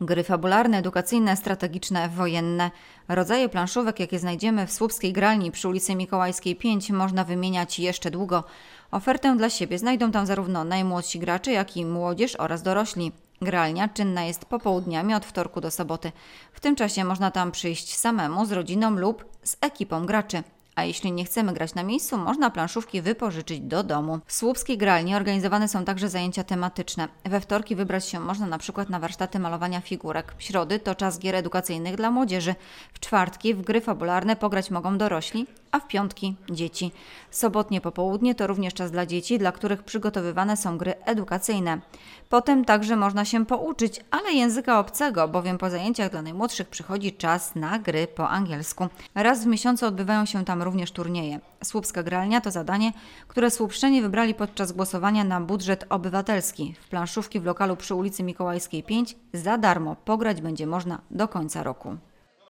Gry fabularne, edukacyjne, strategiczne, wojenne. Rodzaje planszówek, jakie znajdziemy w Słupskiej Gralni przy ulicy Mikołajskiej 5 można wymieniać jeszcze długo. Ofertę dla siebie znajdą tam zarówno najmłodsi gracze, jak i młodzież oraz dorośli. Gralnia czynna jest popołudniami od wtorku do soboty. W tym czasie można tam przyjść samemu, z rodziną lub z ekipą graczy. A jeśli nie chcemy grać na miejscu, można planszówki wypożyczyć do domu. W Słupskiej Gralni organizowane są także zajęcia tematyczne. We wtorki wybrać się można na przykład na warsztaty malowania figurek. W środy to czas gier edukacyjnych dla młodzieży. W czwartki w gry fabularne pograć mogą dorośli, a w piątki dzieci. Sobotnie popołudnie to również czas dla dzieci, dla których przygotowywane są gry edukacyjne. Potem także można się pouczyć, ale języka obcego, bowiem po zajęciach dla najmłodszych przychodzi czas na gry po angielsku. Raz w miesiącu odbywają się tam również turnieje. Słupska Gralnia to zadanie, które słupszczeni wybrali podczas głosowania na budżet obywatelski. W planszówki w lokalu przy ulicy Mikołajskiej 5 za darmo pograć będzie można do końca roku.